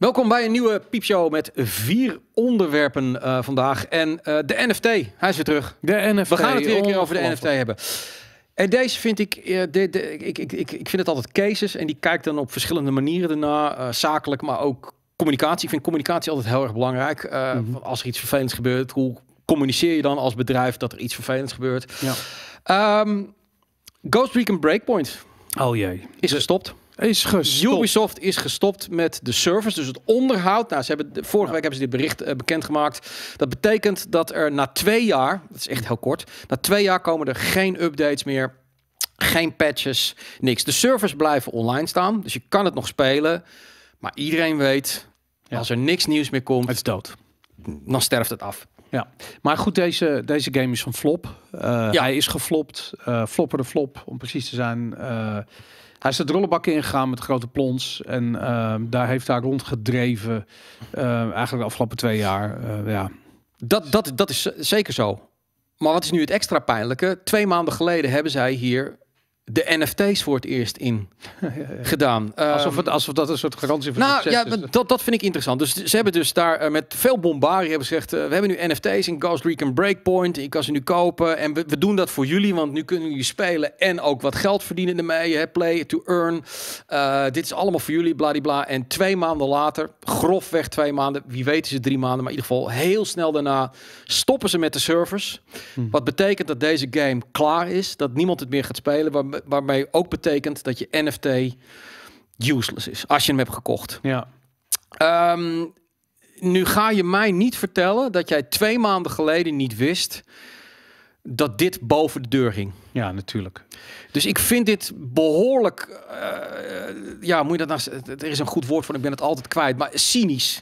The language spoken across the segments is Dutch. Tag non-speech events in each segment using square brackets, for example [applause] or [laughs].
Welkom bij een nieuwe piepshow met vier onderwerpen eh, vandaag. En eh, de NFT, hij is weer terug. De NFT. We gaan het weer een keer over de NFT hebben. En deze vind ik, eh, de, ik, ik, ik, ik, vind het altijd cases en die kijkt dan op verschillende manieren ernaar. zakelijk, maar ook communicatie. Ik vind communicatie altijd heel erg belangrijk. Mhm. Als er iets vervelends gebeurt, hoe communiceer je dan als bedrijf dat er iets vervelends gebeurt? Ja. Um, Ghost Breakpoint. Oh jee. Is gestopt. Is gestopt. Ubisoft is gestopt met de servers, dus het onderhoud. Nou, ze hebben, vorige week hebben ze dit bericht eh, bekendgemaakt. Dat betekent dat er na twee jaar, dat is echt heel kort, na twee jaar komen er geen updates meer geen patches, niks. De servers blijven online staan, dus je kan het nog spelen. Maar iedereen weet, als er niks nieuws meer komt... Het is dood. Dan sterft het af. Ja, maar goed, deze, deze game is een flop. Uh, ja. Hij is geflopt. Uh, flopper de flop, om precies te zijn. Hij is het rollenbak ingegaan met grote plons. En ehm, daar heeft hij rondgedreven. Ehm, eigenlijk de afgelopen twee jaar. Eh, ja. dat, dat, dat is zeker zo. Maar wat is nu het extra pijnlijke? Twee maanden geleden hebben zij hier de NFT's voor het eerst in [laughs] gedaan. alsof, het, ehm, alsof dat een soort garantie voor nou, ja, is. Dat, dat vind ik interessant. Dus ze hebben dus daar eh, met veel bombarie hebben gezegd... Eh, we hebben nu NFT's in Ghost Recon Breakpoint. Ik kan ze nu kopen. En we, we, doen dat voor jullie, want nu kunnen jullie spelen... en ook wat geld verdienen ermee. Hè? Play to earn. Eh, dit is allemaal voor jullie, bladibla. En twee maanden later, grofweg twee maanden... wie weet is het drie maanden, maar in ieder geval heel snel daarna... stoppen ze met de servers. Hmm. Wat betekent dat deze game klaar is. Dat niemand het meer gaat spelen... Waar, waarmee ook betekent dat je NFT useless is als je hem hebt gekocht. Ja. Ehm, nu ga je mij niet vertellen dat jij twee maanden geleden niet wist dat dit boven de deur ging. Ja, natuurlijk. Dus ik vind dit behoorlijk. Eh, ja, moet je dat nou. Er is een goed woord voor, ik ben het altijd kwijt. Maar cynisch.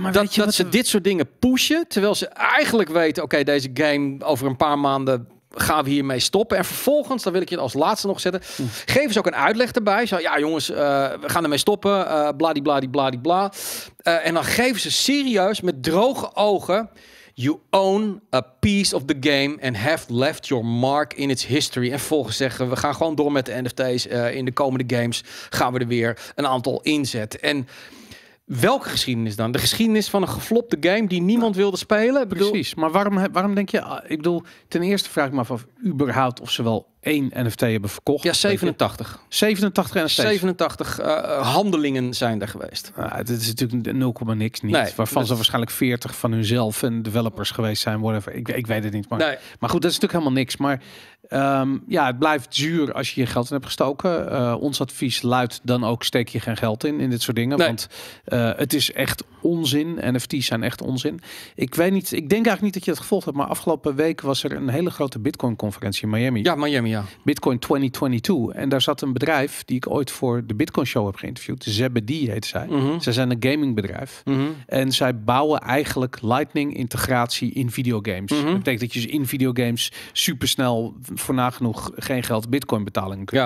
maar dat, dat ze dit soort dingen pushen. Terwijl ze eigenlijk weten: oké, deze game over een paar maanden gaan we hiermee stoppen. En vervolgens, dan wil ik je als laatste nog zetten. geven ze ook een uitleg erbij. Zo, ja, jongens, eh, we gaan ermee stoppen. Uh, eh, Bladibladibladibla. Uh, eh, en dan geven ze serieus met droge ogen. You own a piece of the game and have left your mark in its history. En vervolgens zeggen we gaan gewoon door met de NFT's. in de komende games gaan we er weer een aantal inzetten. En Welke geschiedenis dan? De geschiedenis van een geflopte game die niemand nou, wilde spelen? Bedoel... Precies, maar waarom, waarom denk je... Ah, ik bedoel, ten eerste vraag ik me af of überhaupt of ze wel één NFT hebben verkocht. Ja, 87. 87 NFT's. 87 handelingen zijn er geweest. Het is natuurlijk 0, niks niet. waarvan ze waarschijnlijk 40 van hunzelf en developers geweest zijn, worden. Ik, ik weet het niet. Maar, maar goed, dat is natuurlijk helemaal niks. Maar Ehm, ja, het blijft zuur als je je geld in hebt gestoken. Eh, ons advies luidt dan ook: steek je geen geld in in dit soort dingen. Want eh, het is echt onzin. NFT's zijn echt onzin. Ik weet niet, ik denk eigenlijk niet dat je dat gevolgd hebt, maar afgelopen week was er een hele grote Bitcoin-conferentie in Miami. Ja, Miami, ja. Bitcoin 2022. En daar zat een bedrijf die ik ooit voor de Bitcoin-show heb geïnterviewd. Zebedee heet zij. Mm Zij zijn een gamingbedrijf. Mhm. En zij bouwen eigenlijk Lightning-integratie in videogames. Mhm. Dat betekent dat je in videogames supersnel voor nagenoeg geen geld Bitcoin-betalingen kunt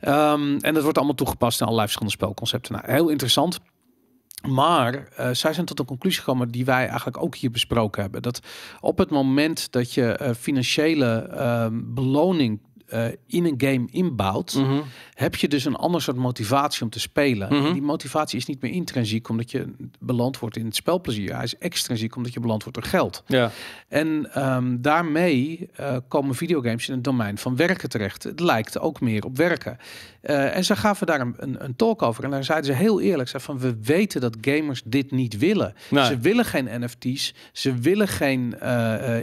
ehm, en dat wordt allemaal toegepast in allerlei verschillende spelconcepten. Nou, heel interessant. Maar eh, zij zijn tot een conclusie gekomen die wij eigenlijk ook hier besproken hebben. Dat op het moment dat je eh, financiële ehm, beloning eh, in een game inbouwt, mhm. heb je dus een ander soort motivatie om te spelen. Mhm. Die motivatie is niet meer intrinsiek omdat je beland wordt in het spelplezier. Hij is extrinsiek omdat je beland wordt door geld. Ja. En ehm, daarmee eh, komen videogames in het domein van werken terecht. Het lijkt ook meer op werken. Eh, en ze gaven daar een, een, talk over. En daar zeiden ze heel eerlijk: ze van we weten dat gamers dit niet willen. Ze willen geen NFT's, ze willen geen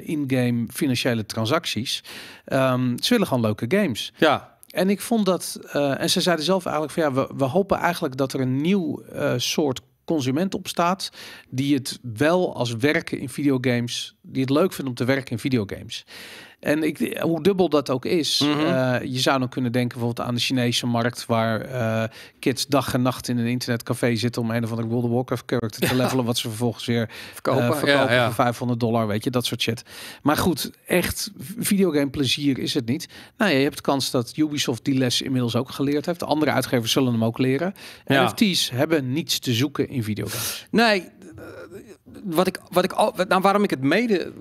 in-game financiële transacties. Ehm, ze willen gewoon leuk games. Ja. En ik vond dat, eh, en ze zeiden zelf eigenlijk van ja, we, we hopen eigenlijk dat er een nieuw eh, soort consument opstaat die het wel als werken in videogames, die het leuk vindt om te werken in videogames. En ik, hoe dubbel dat ook is, mhm. eh, je zou dan kunnen denken bijvoorbeeld aan de Chinese markt, waar eh, kids dag en nacht in een internetcafé zitten om een of andere World of Warcraft character te [laughs] levelen, wat ze vervolgens weer eh, verkopen, ja, ja. voor 500 dollar, weet je, dat soort shit. Maar goed, echt videogame plezier is het niet. Nou je hebt kans dat Ubisoft die les inmiddels ook geleerd heeft. De andere uitgevers zullen hem ook leren. En NFT's hebben niets te zoeken in videogames. Nee, wat ik, wat ik al, nou, waarom ik het mede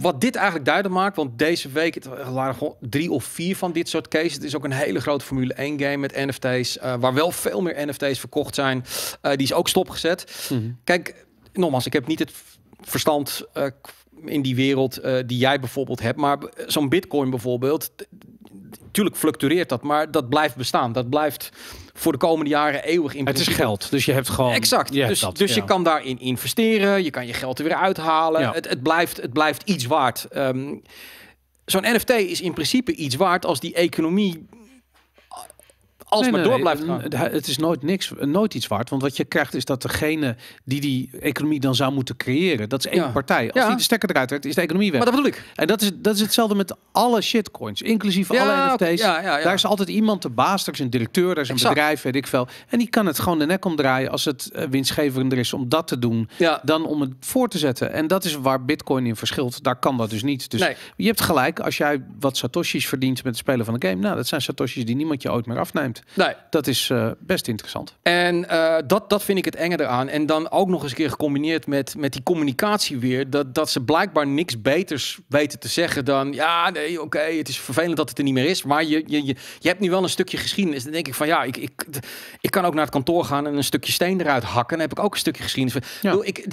wat dit eigenlijk duidelijk maakt, want deze week waren gewoon drie of vier van dit soort cases. Het is ook een hele grote Formule 1 game met NFT's, eh, waar wel veel meer NFT's verkocht zijn. Eh, die is ook stopgezet. Mhm. Kijk, nogmaals, ik heb niet het verstand eh, in die wereld die jij bijvoorbeeld hebt, maar zo'n Bitcoin bijvoorbeeld tuurlijk fluctueert dat, maar dat blijft bestaan. Dat blijft voor de komende jaren eeuwig in principe. Het is geld, dus je hebt gewoon... Exact, je dus, dat, dus je kan daarin investeren, je kan je geld er weer uithalen. Het, het, blijft, het blijft iets waard. Ehm, zo'n NFT is in principe iets waard als die economie als maar door blijft gaan. het is nooit niks, nooit iets waard. Want wat je krijgt is dat degene die die economie dan zou moeten creëren, dat is één partij. Als ja. die de stekker eruit trekt, is de economie weg. Maar dat bedoel ik. En dat is, dat is hetzelfde met alle shitcoins, inclusief alle NFT's. Daar is altijd iemand de baas, er is een directeur, daar is een bedrijf, weet ik veel. En die kan het gewoon de nek omdraaien als het eh, winstgevender is om dat te doen, dan om het voor te zetten. En dat is waar Bitcoin in verschilt. Daar kan dat dus niet. Dus je hebt gelijk, als jij wat satoshis verdient met het spelen van een game, nou, dat zijn satoshis die niemand je ooit meer afneemt. Nee. Dat is eh, best interessant. En eh, dat, dat vind ik het enge eraan. En dan ook nog eens een keer gecombineerd met, met die communicatie weer. Dat, dat ze blijkbaar niks beters weten te zeggen dan... Ja, nee, oké, het is vervelend dat het er niet meer is. Maar je, je, je, je hebt nu wel een stukje geschiedenis. Dan denk ik van ja, ik, ik, ik kan ook naar het kantoor gaan en een stukje steen eruit hakken. Dan heb ik ook een stukje geschiedenis. Ja. Ik,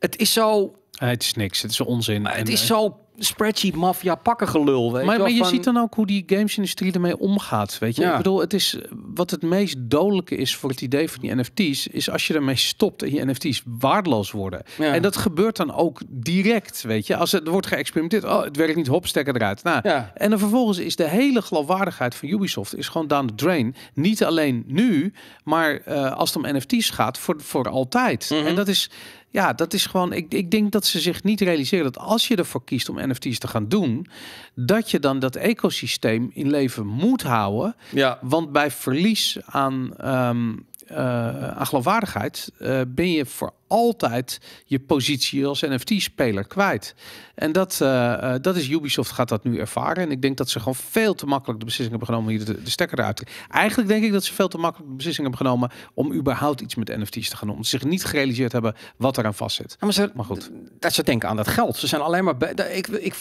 het is zo... Het is niks, het is onzin. Het is eh, zo spreadsheet mafia pakken gelul. Weet je, maar je ziet dan ook hoe die gamesindustrie ermee omgaat. Weet je, ja. ik bedoel, het is wat het meest dodelijke is voor het idee van die NFT's, is als je ermee stopt en je NFT's waardeloos worden. En dat gebeurt dan ook direct. Weet je, als het wordt geëxperimenteerd, oh, het werkt niet, hop, stek eruit. Nou, En dan vervolgens is de hele geloofwaardigheid van Ubisoft is gewoon down the drain. Niet alleen nu, maar eh, als het om NFT's gaat, voor, voor altijd. Mhm. En dat is ja, dat is gewoon. Ik, ik denk dat ze zich niet realiseren dat als je ervoor kiest om NFT's te gaan doen, dat je dan dat ecosysteem in leven moet houden. Ja. Want bij verlies aan ehm, eh, aan geloofwaardigheid eh, ben je voor altijd je positie als NFT-speler kwijt. En dat, uh, dat is Ubisoft gaat dat nu ervaren. En ik denk dat ze gewoon veel te makkelijk de beslissing hebben genomen hier de, stekker uit te Eigenlijk denk ik dat ze veel te makkelijk de beslissing hebben genomen om überhaupt iets met NFT's te gaan doen. Omdat ze zich niet gerealiseerd hebben wat eraan vastzit. maar, ze, maar goed. Dat ze denken aan dat geld. Ze zijn alleen maar... Ik, ik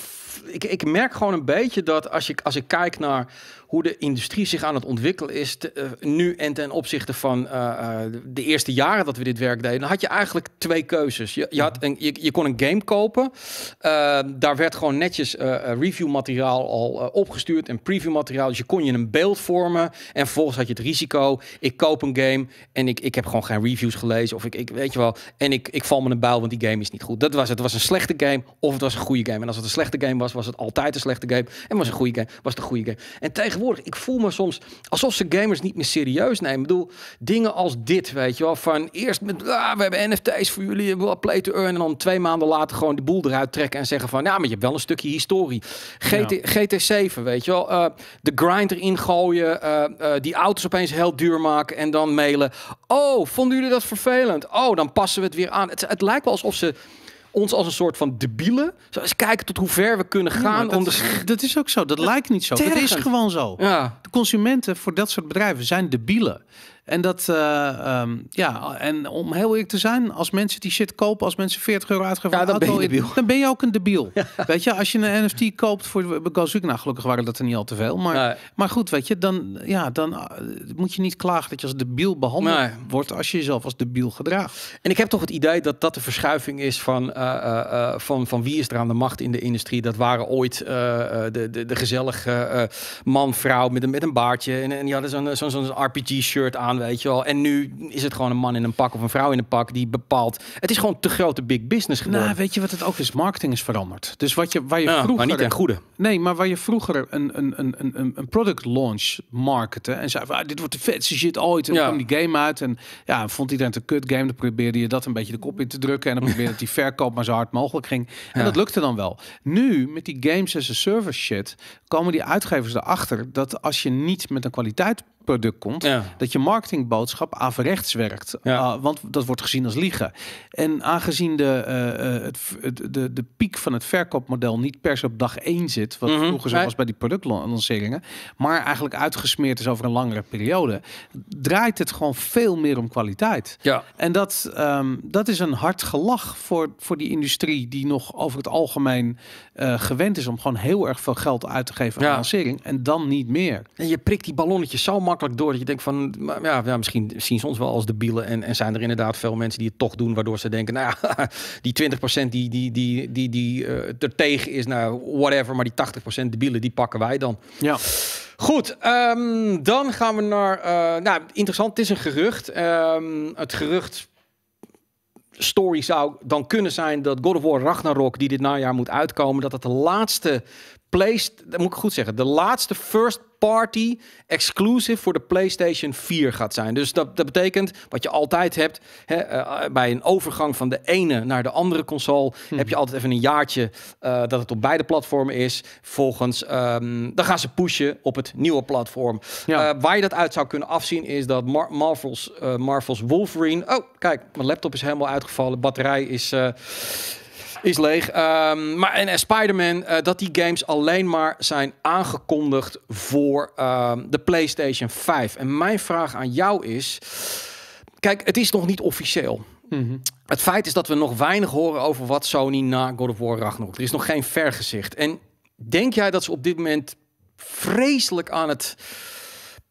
ik, ik merk gewoon een beetje dat als ik, als ik kijk naar hoe de industrie zich aan het ontwikkelen is eh, nu en ten opzichte van eh, eh, de eerste jaren dat we dit werk deden, dan had je eigenlijk twee keuzes. Je, je, had een, je, kon een game kopen, daar werd gewoon netjes reviewmateriaal al opgestuurd en preview materiaal. dus je kon je een beeld vormen en vervolgens had je het risico, ik koop een game en ik, ik heb gewoon geen reviews gelezen of ik, ik weet je wel, en ik, ik val me een buil, want die game is niet goed. Dat was het, het was een slechte game of het was een goede game. En als het een slechte game was, was, het altijd een slechte game. En was een goede game, was de goede game. En tegenwoordig, ik voel me soms alsof ze gamers niet meer serieus nemen. Ik bedoel, dingen als dit, weet je wel. Van eerst met, ah, we hebben NFT's voor jullie, play to earn. En dan twee maanden later gewoon de boel eruit trekken en zeggen van, ja, maar je hebt wel een stukje historie. GT, GT7, weet je wel. Uh, de grinder ingooien. Eh, eh, die auto's opeens heel duur maken en dan mailen. Oh, vonden jullie dat vervelend? Oh, dan passen we het weer aan. Het, het lijkt wel alsof ze ons als een soort van debielen. Zo eens kijken tot hoe ver we kunnen gaan. om dat, dat is ook zo. Dat, lijkt niet zo. Het is gewoon zo. De consumenten voor dat soort bedrijven zijn debielen. En dat, eh, ehm, ja, en om heel eerlijk te zijn, als mensen die shit kopen, als mensen 40 euro uitgeven, ja, dan, auto, ben je dan ben je ook een debiel. [laughs] Weet je, als je een NFT koopt voor Gozuki, nou gelukkig waren dat er niet al te veel, maar, maar goed, weet je, dan, ja, dan eh, moet je niet klagen dat je als debiel behandeld wordt als je jezelf als debiel gedraagt. En ik heb toch het idee dat dat de verschuiving is van, eh, van, van wie is er aan de macht in de industrie. Dat waren ooit de, de, de gezellige man, vrouw met een, met een baardje en, en die hadden zo'n zo'n zo RPG-shirt aan weet je wel. En nu is het gewoon een man in een pak of een vrouw in een pak die bepaalt. Het is gewoon te grote big business nou, geworden. Nou, weet je wat het ook is? Marketing is veranderd. Dus wat je, waar je nou, vroeger... niet ten goede. Nee, maar waar je vroeger een, een, een, een, een product launch markette en zei ah, dit wordt de vetste shit ooit. En ja. kwam die game uit en ja, vond iedereen een kut game. Dan probeerde je dat een beetje de kop in te drukken en dan probeerde [laughs] dat die verkoop maar zo hard mogelijk ging. En dat lukte dan wel. Nu, met die games as a service shit, komen die uitgevers erachter dat als je niet met een kwaliteitsproduct komt, dat je marketingboodschap averechts werkt. Ja. Ah, want dat wordt gezien als liegen. En aangezien de, eh, eh, het, de, de piek van het verkoopmodel niet per se op dag één zit, wat mhm. vroeger zo was bij die productlanceringen, maar eigenlijk uitgesmeerd is over een langere periode, draait het gewoon veel meer om kwaliteit. Ja. En dat, ehm, dat is een hard gelach voor, voor die industrie die nog over het algemeen eh, gewend is om gewoon heel erg veel geld uit te geven geven en dan niet meer. En je prikt die ballonnetjes zo makkelijk door dat je denkt van, ja, ja misschien zien ze ons wel als de bielen en, en zijn er inderdaad veel mensen die het toch doen, waardoor ze denken, nou ja, [laughs] die 20% die, die, die, die, die uh, er tegen is, nou whatever, maar die 80% de bielen, die pakken wij dan. Ja. Goed, ehm, dan gaan we naar. Uh, nou, interessant, het is een gerucht. Ehm, het gerucht. Story zou dan kunnen zijn dat God of War Ragnarok, die dit najaar moet uitkomen, dat het de laatste dat moet ik goed zeggen, de laatste first party exclusive voor de PlayStation 4 gaat zijn. Dus dat, dat betekent, wat je altijd hebt, hè, eh, bij een overgang van de ene naar de andere console, hmm. heb je altijd even een jaartje eh, dat het op beide platformen is. Volgens, um, dan gaan ze pushen op het nieuwe platform. Ja. Eh, waar je dat uit zou kunnen afzien, is dat Marvel's, Marvel's Wolverine. Oh, kijk, mijn laptop is helemaal uitgevallen, batterij is. Is leeg. Ehm, maar en, en Spider-Man, eh, dat die games alleen maar zijn aangekondigd voor ehm, de PlayStation 5. En mijn vraag aan jou is: kijk, het is nog niet officieel. Mhm. Het feit is dat we nog weinig horen over wat Sony na God of War Ragnarok. Er is nog geen vergezicht. En denk jij dat ze op dit moment vreselijk aan het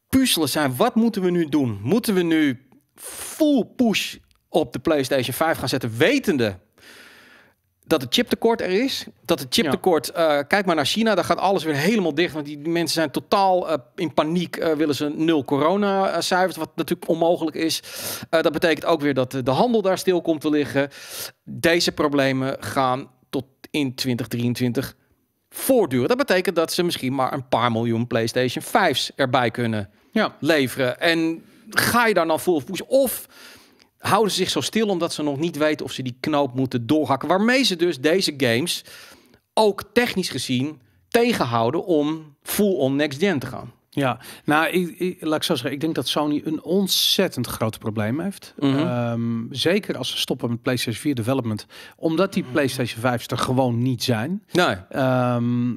puzzelen zijn? Wat moeten we nu doen? Moeten we nu full push op de PlayStation 5 gaan zetten, wetende dat het chiptekort er is. Dat het chiptekort, ja. Eh, kijk maar naar China, daar gaat alles weer helemaal dicht. Want die, mensen zijn totaal eh, in paniek, eh, willen ze nul corona-cijfers, wat natuurlijk onmogelijk is. dat betekent ook weer dat de handel daar stil komt te liggen. Deze problemen gaan tot in 2023 voortduren. Dat betekent dat ze misschien maar een paar miljoen PlayStation 5's erbij kunnen ja. leveren. En ga je daar dan vol pushen. Of houden ze zich zo stil omdat ze nog niet weten of ze die knoop moeten doorhakken. Waarmee ze dus deze games ook technisch gezien tegenhouden om full on next gen te gaan. Ja, nou, ik, ik, laat ik zo zeggen, ik denk dat Sony een ontzettend groot probleem heeft. Mhm. Ehm, zeker als ze stoppen met PlayStation 4 development, omdat die mhm. PlayStation 5's er gewoon niet zijn. Nee. Ehm,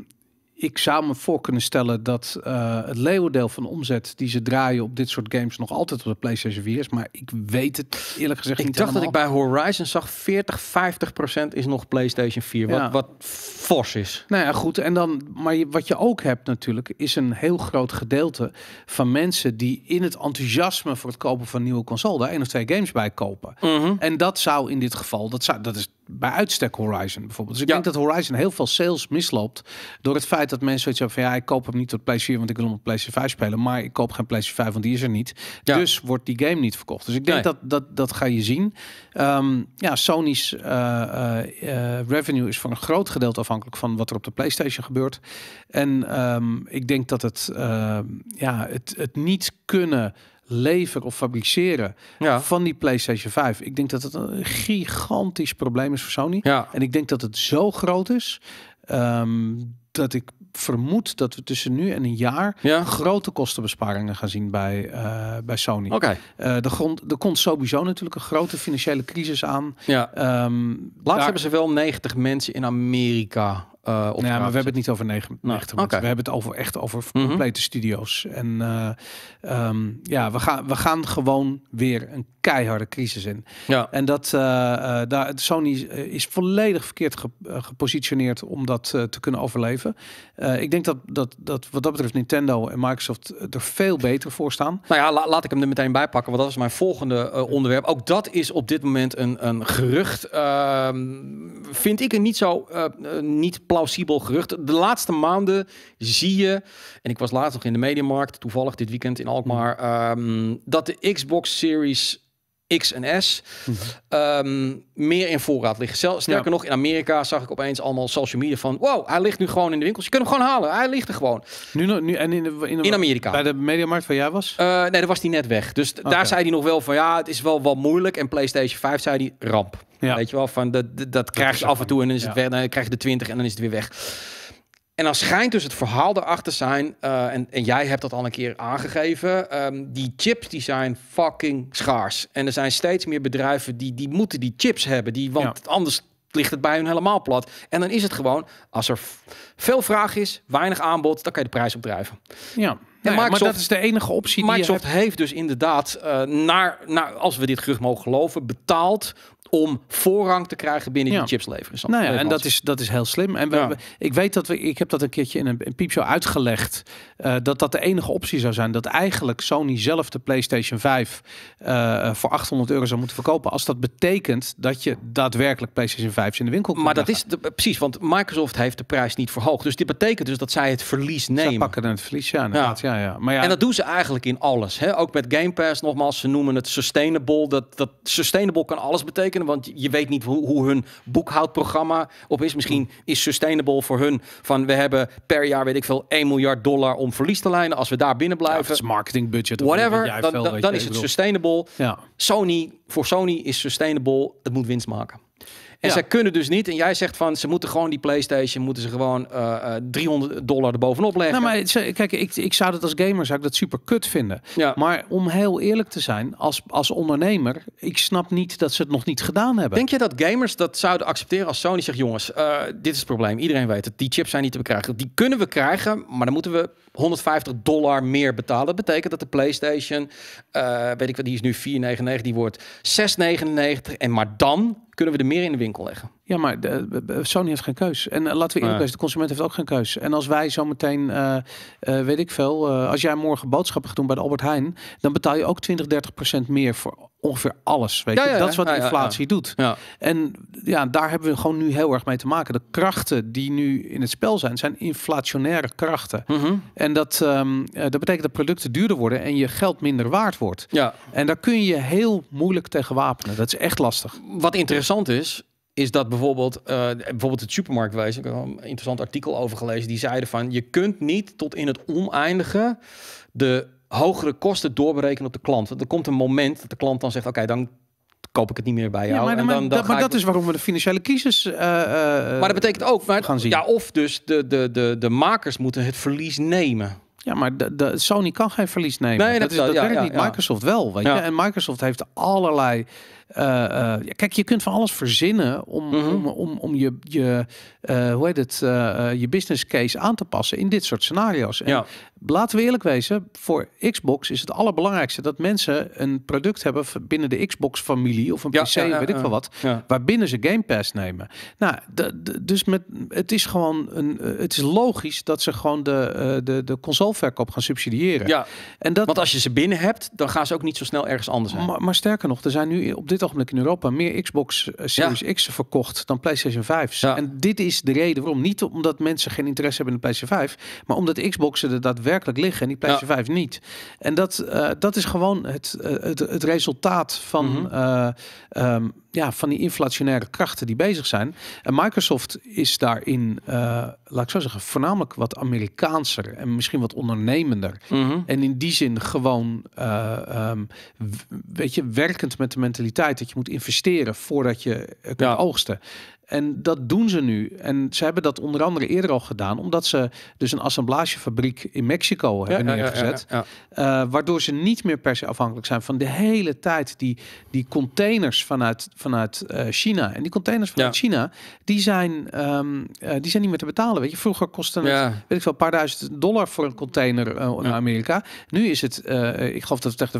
ik zou me voor kunnen stellen dat eh, het leeuwendeel van de omzet die ze draaien op dit soort games nog altijd op de PlayStation 4 is. Maar ik weet het eerlijk gezegd ik niet. Ik dacht dat ik bij Horizon zag 40, 50 procent is nog PlayStation 4. Wat, wat fors is. Nou ja, goed. En dan, maar wat je ook hebt natuurlijk, is een heel groot gedeelte van mensen die in het enthousiasme voor het kopen van nieuwe console daar één of twee games bij kopen. Mhm. En dat zou in dit geval, dat, zou, dat is bij uitstek Horizon bijvoorbeeld. Dus ik denk dat Horizon heel veel sales misloopt door het feit dat mensen zoiets hebben van ja, ik koop hem niet tot PlayStation, want ik wil hem op PlayStation 5 spelen, maar ik koop geen PlayStation 5, want die is er niet. Dus wordt die game niet verkocht. Dus ik denk dat, dat dat ga je zien. Ehm, ja, Sony's eh, eh, eh, revenue is voor een groot gedeelte afhankelijk van wat er op de PlayStation gebeurt. En ehm, ik denk dat het, ehm, ja, het, het niet kunnen lever of fabriceren van die PlayStation 5. Ik denk dat het een gigantisch probleem is voor Sony. Ja. En ik denk dat het zo groot is ehm, dat ik vermoed dat we tussen nu en een jaar grote kostenbesparingen gaan zien bij, eh, bij Sony. Oké. Eh, de grond, er komt sowieso natuurlijk een grote financiële crisis aan. Ja. Ehm, Laatst hebben ze wel 90 mensen in Amerika eh, ja, maar we hebben het niet over negen. nou, We hebben het over, echt over mhm. complete studio's. En eh, ehm, ja, we gaan, we gaan gewoon weer een keiharde crisis in. Ja. En dat uh, uh, daar, Sony is volledig verkeerd gepositioneerd om dat te kunnen overleven. ik denk dat, dat, dat wat dat betreft Nintendo en Microsoft er veel beter voor staan. Nou ja, laat ik hem er meteen bij pakken, want dat is mijn volgende onderwerp. Ook dat is op dit moment een, een gerucht. Ehm, vind ik er niet zo niet plausibel gerucht. De laatste maanden zie je, en ik was laatst nog in de mediamarkt, toevallig dit weekend in Alkmaar, mm. ehm, dat de Xbox Series X en S mhm. ehm, meer in voorraad liggen. sterker nog, in Amerika zag ik opeens allemaal social media van... wow, hij ligt nu gewoon in de winkels. Je kunt hem gewoon halen. Hij ligt er gewoon. Nu, nu en in, in, Amerika. Bij de markt waar jij was? Eh, nee, daar was hij net weg. Dus daar zei hij nog wel van... ja, het is wel wat moeilijk. En PlayStation 5 zei hij ramp. Ja. Weet je wel, van dat, dat, dat krijg je af en toe en dan is het weg. Dan krijg je de 20 en dan is het weer weg. En dan schijnt dus het verhaal erachter zijn, eh, en, en, jij hebt dat al een keer aangegeven, ehm, die chips die zijn fucking schaars. En er zijn steeds meer bedrijven die, die moeten die chips hebben, die, want anders ligt het bij hun helemaal plat. En dan is het gewoon, als er veel vraag is, weinig aanbod, dan kan je de prijs opdrijven. Ja. maar dat is de enige optie Microsoft die heeft dus inderdaad, eh, naar, naar, als we dit gerucht mogen geloven, betaald om voorrang te krijgen binnen ja. die leveren. Nou ja, en dat is, dat is heel slim. En we, ik weet dat we, ik heb dat een keertje in een, een piepshow uitgelegd, eh, dat dat de enige optie zou zijn, dat eigenlijk Sony zelf de PlayStation 5 eh, voor 800 euro zou moeten verkopen, als dat betekent dat je daadwerkelijk PlayStation 5 in de winkel Maar dat is precies, want Microsoft heeft de prijs niet verhoogd. Dus dit betekent dus dat zij het verlies nemen. Ze pakken dan het verlies, ja, ja. ja, ja. Maar ja. En dat doen ze eigenlijk in alles. Hè? Ook met Game Pass nogmaals, ze noemen het sustainable. Dat, dat sustainable kan alles betekenen want je weet niet hoe, hoe hun boekhoudprogramma op is. Misschien is sustainable voor hun van we hebben per jaar, weet ik veel, 1 miljard dollar om verlies te lijnen. Als we daar binnen blijven. Ja, het is marketingbudget. Whatever. Dan, dan, dan is het sustainable. Ja. Sony, voor Sony is sustainable. Het moet winst maken. En zij kunnen dus niet. En jij zegt van ze moeten gewoon die PlayStation, moeten ze gewoon 300 eh, eh, dollar erbovenop leggen. Nou, maar kijk, ik, ik zou dat als gamer zou ik dat super kut vinden. Maar om heel eerlijk te zijn, als, als ondernemer, ik snap niet dat ze het nog niet gedaan hebben. Denk je dat gamers dat zouden accepteren als Sony zegt: jongens, eh, dit is het probleem. Iedereen weet het. Die chips zijn niet te krijgen. Die kunnen we krijgen, maar dan moeten we 150 dollar meer betalen. Dat betekent dat de PlayStation, weet ik wat, die is nu 4,99, die wordt 6,99. En maar dan kunnen we er meer in de winkel leggen. Ja, maar de, Sony heeft geen keus. En eh, laten we eerlijk zijn, de consument heeft ook geen keus. En als wij zometeen, uh, eh, eh, weet ik veel, als jij morgen boodschappen gaat doen bij de Albert Heijn, dan betaal je ook 20, 30 procent meer voor ongeveer alles. Weet je? dat is wat inflatie doet. En ja, daar hebben we gewoon nu heel erg mee te maken. De krachten die nu in het spel zijn, zijn inflationaire krachten. Mhm. En dat, ehm, eh, dat betekent dat producten duurder worden en je geld minder waard wordt. Ja. En daar kun je heel moeilijk tegen wapenen. Dat is echt lastig. Wat interessant is, is dat bijvoorbeeld, uh, bijvoorbeeld het supermarktwijze. Ik heb een interessant artikel over gelezen. Die zeiden van je kunt niet tot in het oneindige de hogere kosten doorberekenen op de klant. Want er komt een moment dat de klant dan zegt: Oké, dan koop ik het niet meer bij jou. maar, en dan, dan dat, maar dat is waarom we de financiële crisis. Eh, eh, maar dat betekent ook, maar, gaan zien. Ja, of dus de, de, de, de makers moeten het verlies nemen. Ja, maar de, de, Sony kan geen verlies nemen. Nee, dat, dat, is, werkt niet. Microsoft wel, weet je. En Microsoft heeft allerlei... Eh, kijk, je kunt van alles verzinnen om, mhm. om, om, om, je, je eh, hoe heet het, eh, eh, je business case aan te passen in dit soort scenario's. En ja. Laten we eerlijk wezen, voor Xbox is het allerbelangrijkste dat mensen een product hebben binnen de Xbox-familie of een PC, weet ik wel wat, waarbinnen ze Game Pass nemen. Nou, dus met, het is gewoon een, het is logisch dat ze gewoon de, de, de consoleverkoop gaan subsidiëren. Ja. En dat, Want als je ze binnen hebt, dan gaan ze ook niet zo snel ergens anders heen. Maar, sterker nog, er zijn nu op dit ogenblik in Europa meer Xbox Series X verkocht dan PlayStation Ja. En dit is is de reden waarom. Niet omdat mensen geen interesse hebben in de PlayStation 5, maar omdat Xboxen er daadwerkelijk liggen en die PlayStation 5 niet. En dat, eh, dat is gewoon het, eh, het, het, resultaat van, mhm. eh, ehm, ja, van die inflationaire krachten die bezig zijn. En Microsoft is daarin, laat ik zo zeggen, voornamelijk wat Amerikaanser en misschien wat ondernemender. Mhm. En in die zin gewoon, ehm, weet je, werkend met de mentaliteit dat je moet investeren voordat je kunt oogsten. En dat doen ze nu. En ze hebben dat onder andere eerder al gedaan, omdat ze dus een assemblagefabriek in Mexico hebben neergezet. Eh, waardoor ze niet meer per se afhankelijk zijn van de hele tijd die, die containers vanuit, vanuit eh, China. En die containers vanuit China, die zijn, ehm, eh, die zijn niet meer te betalen. Weet je, vroeger kostte het, weet ik veel, een paar duizend dollar voor een container in Amerika. Nu is het, ik geloof dat het tegen de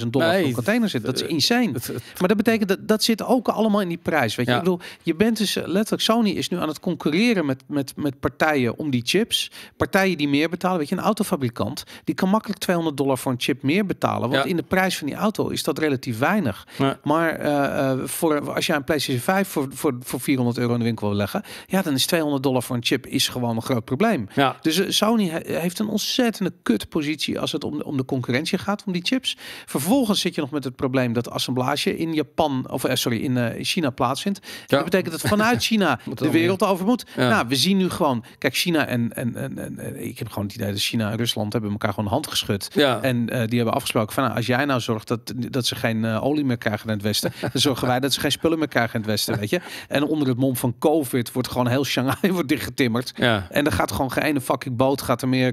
25.000 dollar voor een container zit. Dat is insane. maar dat betekent dat dat zit ook allemaal in die prijs. Weet je, ik bedoel, je bent moment is eh, letterlijk Sony is nu aan het concurreren met, met, met partijen om die chips. Partijen die meer betalen. Weet je, een autofabrikant die kan makkelijk 200 dollar voor een chip meer betalen. Want in de prijs van die auto is dat relatief weinig. Maar eh, eh, voor, als jij een PlayStation 5 voor, voor, voor 400 euro in de winkel wil leggen, ja, dan is 200 dollar voor een chip is gewoon een groot probleem. Dus Sony heeft een ontzettende kutpositie als het om, om de concurrentie gaat, om die chips. Vervolgens zit je nog met het probleem dat assemblage in Japan, of sorry, in China plaatsvindt. Dat betekent dat vanuit [laughs] China de wereld over moet. Nou, we zien nu gewoon, kijk, China en, en, en, eh, ik heb gewoon het idee dat China en Rusland hebben elkaar gewoon hand geschud. Ja. En eh, die hebben afgesproken van, nou, als jij nou zorgt dat, dat ze geen eh, olie meer krijgen in het Westen, [laughs] dan zorgen wij dat ze geen spullen meer krijgen in het Westen, weet je. En onder het mom van COVID wordt gewoon heel Shanghai [laughs] wordt dichtgetimmerd. Ja. En er gaat gewoon geen ene fucking boot gaat er meer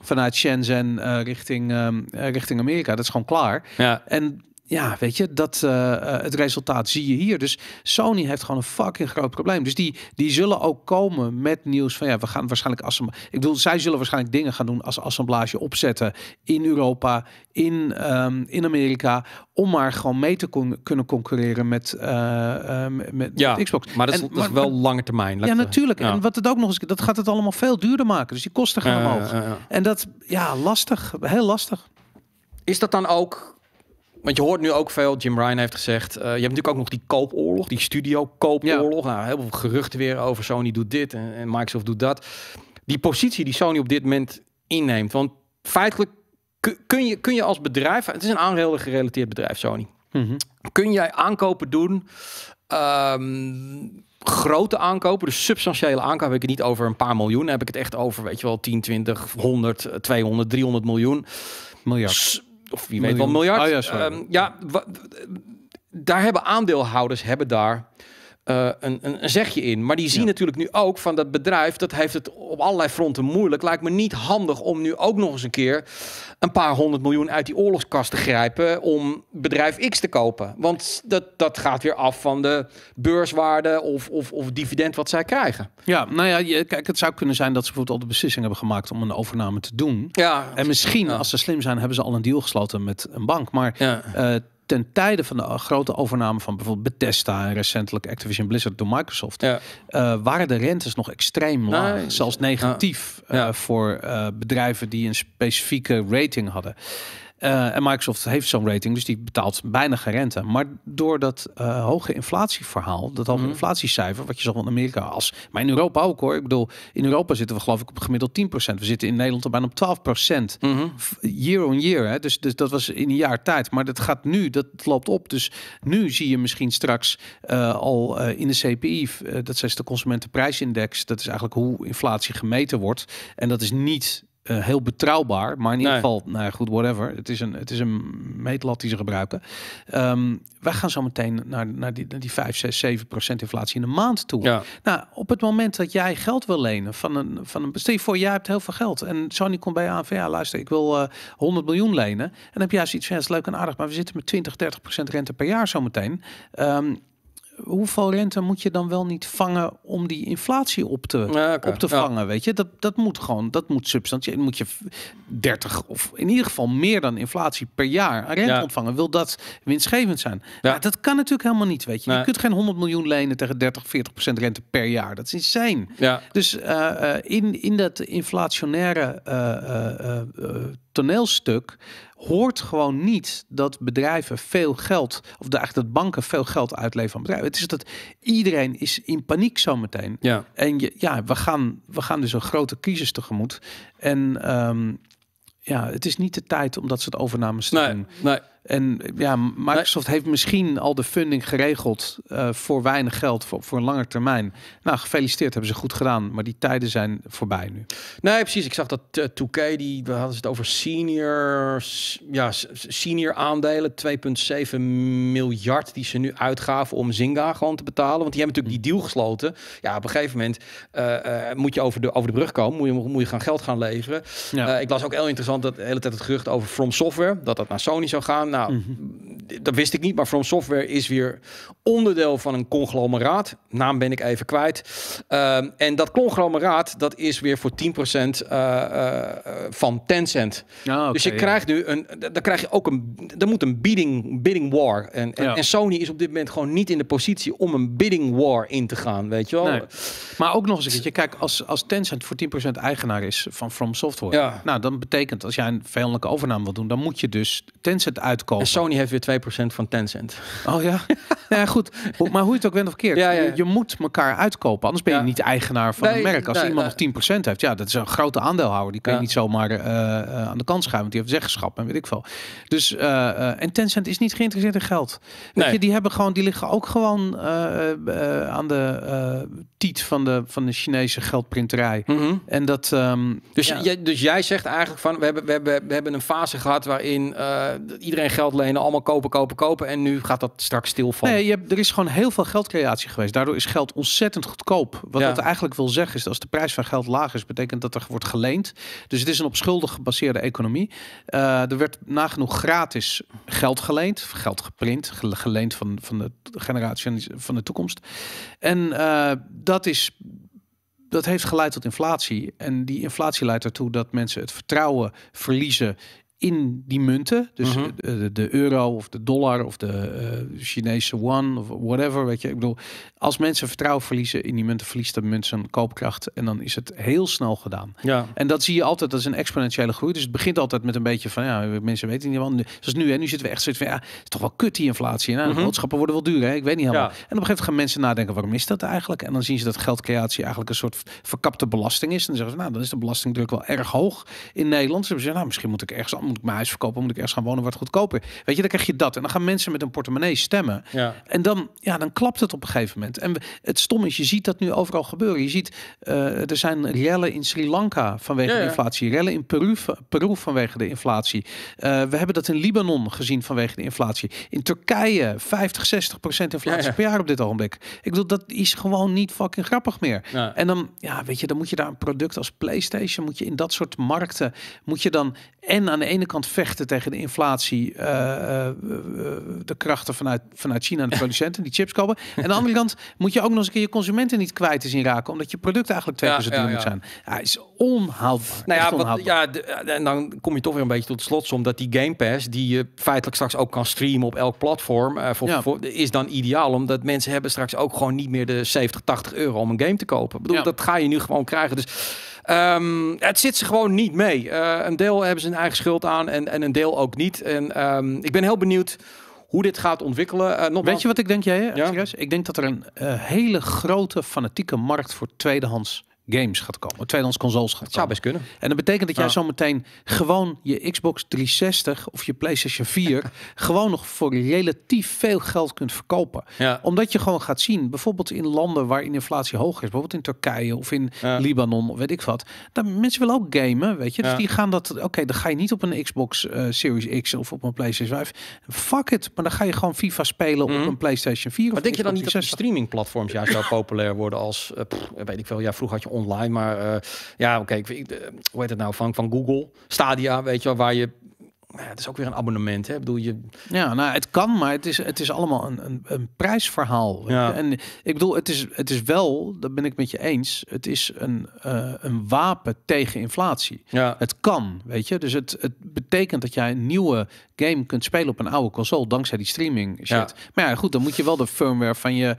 vanuit Shenzhen richting, ehm, richting Amerika. Dat is gewoon klaar. Ja. En ja, weet je, dat, eh, eh, het resultaat zie je hier. Dus Sony heeft gewoon een fucking groot probleem. Dus die, die zullen ook komen met nieuws van ja, we gaan waarschijnlijk assemblage. Ik bedoel, zij zullen waarschijnlijk dingen gaan doen als assemblage opzetten in Europa, in, ehm, in Amerika. Om maar gewoon mee te kunnen concurreren met, eh, met, Xbox. Maar dat is, wel lange termijn. Ja, natuurlijk. En wat het ook nog is dat gaat het allemaal veel duurder maken. Dus die kosten gaan omhoog. En dat, ja, lastig. Heel lastig. Is dat dan ook want je hoort nu ook veel, Jim Ryan heeft gezegd, eh, je hebt natuurlijk ook nog die koopoorlog, die studio-koopoorlog. Nou, heel veel geruchten weer over Sony doet dit en, Microsoft doet dat. Die positie die Sony op dit moment inneemt, want feitelijk kun je, kun je als bedrijf, het is een aanreelde gerelateerd bedrijf, Sony. Mhm. Kun jij aankopen doen ehm, grote aankopen, dus substantiële aankopen, heb ik het niet over een paar miljoen. heb ik het echt over, weet je wel, 10, 20, 100, 200, 300 miljoen. Miljard of wie weet wel miljard. Ah ja, ehm, ja daar hebben aandeelhouders hebben daar eh, een, een, zegje in. Maar die zien natuurlijk nu ook van dat bedrijf, dat heeft het op allerlei fronten moeilijk. Lijkt me niet handig om nu ook nog eens een keer een paar honderd miljoen uit die oorlogskast te grijpen om bedrijf X te kopen. Want dat, dat gaat weer af van de beurswaarde of, of, of dividend wat zij krijgen. Ja, nou ja, kijk, het zou kunnen zijn dat ze bijvoorbeeld al de beslissing hebben gemaakt om een overname te doen. Ja, en misschien als ze slim zijn, hebben ze al een deal gesloten met een bank. Maar ja. Eh, ten tijde van de grote overname van bijvoorbeeld Bethesda en recentelijk Activision Blizzard door Microsoft, eh, waren de rentes nog extreem laag, zelfs negatief eh, voor eh, bedrijven die een specifieke rating hadden. Eh, en Microsoft heeft zo'n rating, dus die betaalt bijna geen rente. Maar door dat eh, hoge inflatieverhaal, dat hoge mhm. inflatiecijfer, wat je zag in Amerika als, maar in Europa ook hoor. Ik bedoel, in Europa zitten we geloof ik op gemiddeld 10%. We zitten in Nederland op bijna op 12%. Mm Year on year, hè? Dus, dus dat was in een jaar tijd. Maar dat gaat nu, dat loopt op. Dus nu zie je misschien straks eh, al in de CPI, dat is de consumentenprijsindex, dat is eigenlijk hoe inflatie gemeten wordt. En dat is niet eh, heel betrouwbaar. Maar in ieder geval, nou goed, whatever. Het is een, het is een meetlat die ze gebruiken. Um, wij gaan zo meteen naar, naar, die, die 5, 6, 7 procent inflatie in een maand toe. Nou, op het moment dat jij geld wil lenen van een, van een stel je voor, jij hebt heel veel geld. En Sony komt bij je aan van ja, luister, ik wil 100 eh, miljoen lenen. En heb jij iets van ja, is leuk en aardig, maar we zitten met 20, 30 procent rente per jaar zo meteen. Ehm, hoeveel rente moet je dan wel niet vangen om die inflatie op te, op te vangen? Weet je, dat, dat moet gewoon, dat moet substantieel. Moet je 30 of in ieder geval meer dan inflatie per jaar rente ontvangen? Wil dat winstgevend zijn? Ja. dat kan natuurlijk helemaal niet. Weet je, je kunt geen 100 miljoen lenen tegen 30, 40 procent rente per jaar. Dat is insane. Ja. Dus eh, eh, in, in dat inflationaire eh, toneelstuk hoort gewoon niet dat bedrijven veel geld, of de, eigenlijk dat banken veel geld uitleveren aan bedrijven. Het is dat iedereen is in paniek zometeen. Ja. En je, ja, we gaan, we gaan dus een grote crisis tegemoet. En ehm, ja, het is niet de tijd om dat soort overnames te nee, doen. Nee. En ja, Microsoft heeft misschien al de funding geregeld eh, voor weinig geld, voor, voor een lange termijn. Nou, gefeliciteerd, hebben ze goed gedaan, maar die tijden zijn voorbij nu. Nee, precies. Ik zag dat uh, eh, k die, we hadden het over senior, ja, senior aandelen, 2,7 miljard die ze nu uitgaven om Zynga gewoon te betalen. Want die hebben natuurlijk die deal gesloten. Ja, op een gegeven moment eh, moet je over de, over de brug komen, moet je, moet je gaan geld gaan leveren. ik las ook heel interessant dat de hele tijd het gerucht over From Software, dat dat naar Sony zou gaan. Nou, mhm. dat wist ik niet, maar From Software is weer onderdeel van een conglomeraat. Naam ben ik even kwijt. Ehm, en dat conglomeraat, dat is weer voor 10% uh, eh, eh, van Tencent. Ah, dus je krijgt nu een, dan krijg je ook een, er moet een bidding, bidding war. En, en, Sony is op dit moment gewoon niet in de positie om een bidding war in te gaan, weet je wel. Nee. Maar ook nog eens een keertje, kijk, als, als Tencent voor 10% eigenaar is van From Software, nou dan betekent als jij een vijandelijke overname wil doen, dan moet je dus Tencent uit en Sony heeft weer 2% van Tencent. Oh ja? [laughs] Nou ja, goed. Maar hoe je het ook bent of keert, je moet elkaar uitkopen. Anders ben je niet eigenaar van een merk. Als iemand nog 10% heeft, ja, dat is een grote aandeelhouder. Die kan je niet zomaar eh, eh, aan de kant schuiven. Want die heeft zeggenschap en weet ik veel. Dus, eh, en Tencent is niet geïnteresseerd in geld. Nee. die, hebben gewoon, die liggen ook gewoon aan de tiet van de, van de Chinese geldprinterij. Mhm. En dat... Ehm, dus, jij, dus jij zegt eigenlijk van, we hebben, we, hebben, we hebben een fase gehad waarin iedereen geld lenen, allemaal kopen, kopen, kopen. En nu gaat dat straks stilvallen. Nee, je hebt, er is gewoon heel veel geldcreatie geweest. Daardoor is geld ontzettend goedkoop. Wat ja. dat eigenlijk wil zeggen is dat als de prijs van geld laag is, betekent dat er wordt geleend. Dus het is een op schulden gebaseerde economie. Eh, er werd nagenoeg gratis geld geleend, geld geprint, geleend van, van de generatie van de toekomst. En eh, dat is dat heeft geleid tot inflatie. En die inflatie leidt ertoe dat mensen het vertrouwen verliezen in die munten. Dus mhm. eh, de, de, euro of de dollar of de eh, Chinese yuan of whatever. Weet je, ik bedoel, als mensen vertrouwen verliezen in die munten, verliest de munt zijn koopkracht. En dan is het heel snel gedaan. Ja. En dat zie je altijd, dat is een exponentiële groei. Dus het begint altijd met een beetje van, ja, mensen weten niet wel. Zoals nu, hè, nu zitten we echt zoiets van, ja, het is toch wel kut die inflatie. Nou, mhm. boodschappen worden wel duur, hè? ik weet niet helemaal. Ja. En op een gegeven moment gaan mensen nadenken, waarom is dat eigenlijk? En dan zien ze dat geldcreatie eigenlijk een soort verkapte belasting is. En dan zeggen ze, nou, dan is de belastingdruk wel erg hoog in Nederland. Dus ze zeggen, nou, misschien moet ik ergens anders ik mijn huis verkopen, moet ik eerst gaan wonen wat goedkoper. Weet je, dan krijg je dat. En dan gaan mensen met een portemonnee stemmen. Ja. En dan, ja, dan klapt het op een gegeven moment. En het stom is, je ziet dat nu overal gebeuren. Je ziet, eh, er zijn rellen in Sri Lanka vanwege de inflatie. Rellen in Peru, Peru vanwege de inflatie. Eh, we hebben dat in Libanon gezien vanwege de inflatie. In Turkije 50, 60 procent inflatie per jaar op dit ogenblik. Ik bedoel, dat is gewoon niet fucking grappig meer. En dan, ja, weet je, dan moet je daar een product als PlayStation, moet je in dat soort markten, moet je dan en aan de ene kant vechten tegen de inflatie, eh, eh, eh, de krachten vanuit, vanuit China en de [laughs] producenten die chips kopen. En aan de andere kant moet je ook nog eens een keer je consumenten niet kwijt te zien raken, omdat je product eigenlijk twee keer duur moet zijn. Ja, is onhaalbaar. Nou ja, Wat, ja en dan kom je toch weer een beetje tot slot, omdat die Game Pass, die je feitelijk straks ook kan streamen op elk platform, uh, voor, voor, is dan ideaal, omdat mensen hebben straks ook gewoon niet meer de 70, 80 euro om een game te kopen. Ik bedoel, dat ga je nu gewoon krijgen. Dus Ehm, het zit ze gewoon niet mee. Eh, een deel hebben ze een eigen schuld aan en, en een deel ook niet. En ehm, ik ben heel benieuwd hoe dit gaat ontwikkelen. Eh, Weet je wat ik denk, jij? Ja? Ik denk dat er een eh, hele grote fanatieke markt voor tweedehands games gaat komen. Tweedehands consoles gaat komen. zou best kunnen. En dat betekent dat jij zo zometeen gewoon je Xbox 360 of je PlayStation 4 [laughs] gewoon nog voor relatief veel geld kunt verkopen. Ja. Omdat je gewoon gaat zien, bijvoorbeeld in landen waar inflatie hoog is, bijvoorbeeld in Turkije of in Libanon weet ik wat. Dan, mensen willen ook gamen, weet je. Dus die gaan dat, oké, dan ga je niet op een Xbox eh, Series X of op een PlayStation 5. Fuck it, maar dan ga je gewoon FIFA spelen op mhm. een PlayStation 4. Maar of denk je dan niet dat streamingplatforms juist zo populair worden als, eh, weet ik wel, ja, vroeger had je online. Maar eh, ja, oké, okay, eh, hoe heet het nou? Van, van Google, Stadia, weet je wel, waar je ja, het is ook weer een abonnement. Hè? bedoel, je... Ja, nou, het kan, maar het is, het is allemaal een, een, een prijsverhaal. Ja. En ik bedoel, het is, het is wel, dat ben ik met je eens, het is een, eh, een wapen tegen inflatie. Ja. Het kan, weet je. Dus het, het betekent dat jij een nieuwe game kunt spelen op een oude console, dankzij die streaming shit. Ja. Maar ja, goed, dan moet je wel de firmware van je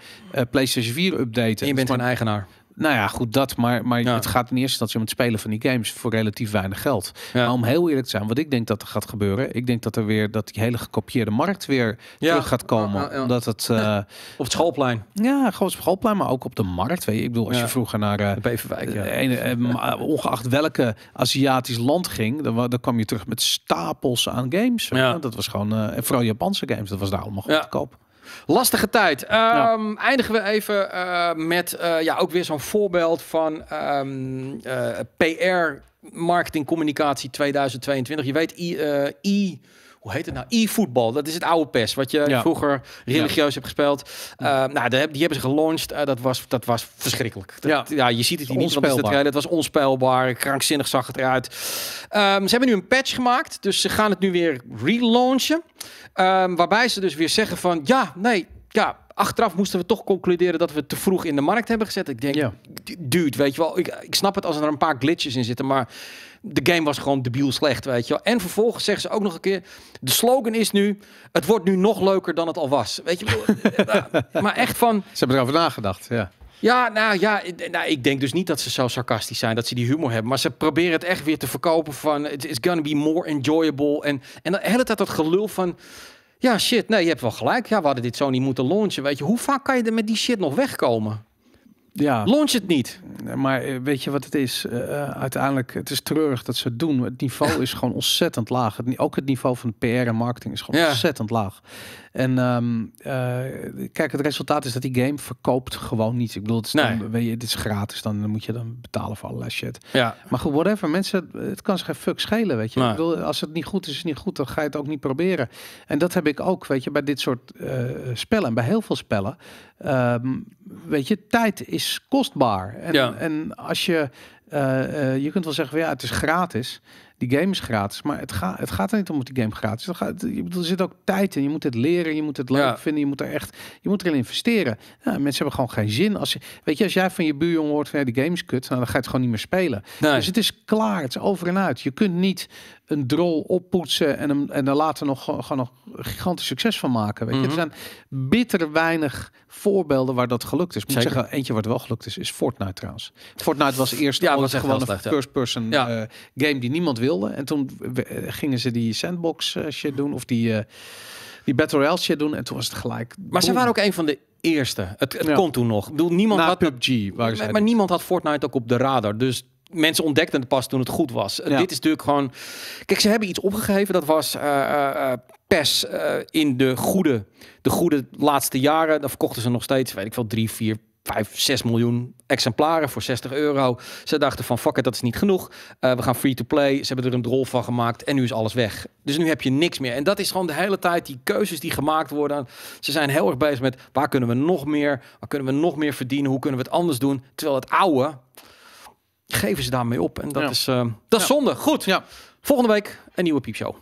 PlayStation 4 updaten. je bent gewoon dus eigenaar. Nou ja, goed dat. Maar, maar het gaat in eerste instantie om het spelen van die games voor relatief weinig geld. Maar om heel eerlijk te zijn, wat ik denk dat er gaat gebeuren. Ik denk dat er weer dat die hele gekopieerde markt weer ja. terug gaat komen. Omdat het. Uh, op het schoolplein. Ja, gewoon op het schoolplein, maar ook op de markt. Weet je. Ik bedoel, als je vroeger naar uh, Beverwijk. Eh, ongeacht welke Aziatisch land ging, dan, dan kwam je terug met stapels aan games. Dat was gewoon. en vooral Japanse games, dat was daar allemaal goed te koop. Lastige tijd. Nou. Ehm, eindigen we even eh, met eh, ja, ook weer zo'n voorbeeld van ehm, eh, PR marketing communicatie 2022. Je weet, I, hoe heet het nou? E-voetbal. Dat is het oude PES, wat je vroeger religieus hebt gespeeld. Uh, nou, die hebben ze gelanceerd. Eh, dat, was, dat was verschrikkelijk. ja. je ziet het hier niet, want het, is het was onspeelbaar. Krankzinnig zag het eruit. Um, ze hebben nu een patch gemaakt, dus ze gaan het nu weer relaunchen. Ehm, waarbij ze dus weer zeggen van, ja, nee, ja, achteraf moesten we toch concluderen dat we te vroeg in de markt hebben gezet. Ik denk, ja. dude, weet je wel, ik, ik snap het als er een paar glitches in zitten, maar de game was gewoon debiel slecht, weet je wel. En vervolgens zeggen ze ook nog een keer, de slogan is nu, het wordt nu nog leuker dan het al was. Weet je, wel. [laughs] Eh, maar echt van... Ze hebben erover nagedacht, ja. Ja, nou ja, nou, ik denk dus niet dat ze zo sarcastisch zijn, dat ze die humor hebben. Maar ze proberen het echt weer te verkopen van, it's gonna be more enjoyable. En, en de hele tijd dat gelul van, ja, shit, nee, je hebt wel gelijk. Ja, we hadden dit zo niet moeten launchen. Weet je, hoe vaak kan je er met die shit nog wegkomen? ja. Launch het niet. Maar eh, weet je wat het is? Uh, uiteindelijk, het is treurig dat ze het doen. Het niveau [laughs] is gewoon ontzettend laag. ook het niveau van PR en marketing is gewoon ontzettend laag. En ehm, kijk, het resultaat is dat die game verkoopt gewoon niets. Ik bedoel, het is, weet je, dit is gratis, dan moet je dan betalen voor allerlei shit. Ja. Maar goed, whatever. Mensen, het kan zich geen fuck schelen, weet je. Ik bedoel, als het niet goed is, is het niet goed. Dan ga je het ook niet proberen. En dat heb ik ook, weet je, bij dit soort spellen. En bij heel veel spellen Ehm, weet je, tijd is kostbaar. En, en als je, eh, eh, je kunt wel zeggen, van, ja, het is gratis die game is gratis. Maar het, gaat het gaat er niet om dat die game gratis is. Gaat, er zit ook tijd in. Je moet het leren, je moet het leuk vinden, je moet er echt, je moet erin investeren. Ja, mensen hebben gewoon geen zin. Als je, weet je, als jij van je buurjongen hoort van ja, die game is kut, nou, dan ga je het gewoon niet meer spelen. Dus het is klaar, het is over en uit. Je kunt niet een drol oppoetsen en, hem, en er later nog gewoon nog gigantisch succes van maken. Weet je? Mhm. Er zijn bitter weinig voorbeelden waar dat gelukt is. Ik moet zeggen, eentje wat wel gelukt is, is Fortnite trouwens. Fortnite was eerst ja, was gewoon een first-person eh, game die niemand en toen gingen ze die sandbox eh, shit doen. Of die, eh, die Battle Royale shit doen. En toen was het gelijk. Maar ze waren ook een van de eerste. Het, het kon toen nog. Ik niemand had PUBG. Waar maar, maar dus. niemand had Fortnite ook op de radar. Dus mensen ontdekten het pas toen het goed was. Dit is natuurlijk gewoon. Kijk, ze hebben iets opgegeven. Dat was uh, eh, pers in de goede, de goede laatste jaren. Dan verkochten ze nog steeds, weet ik veel, drie, vier 5, 6 miljoen exemplaren voor 60 euro. Ze dachten van fuck it, dat is niet genoeg. Eh, we gaan free to play. Ze hebben er een drol van gemaakt en nu is alles weg. Dus nu heb je niks meer. En dat is gewoon de hele tijd die keuzes die gemaakt worden. Ze zijn heel erg bezig met waar kunnen we nog meer, waar kunnen we nog meer verdienen, hoe kunnen we het anders doen. Terwijl het oude geven ze daarmee op. En dat is, eh, dat is zonde. Goed. Ja. Volgende week een nieuwe piepshow.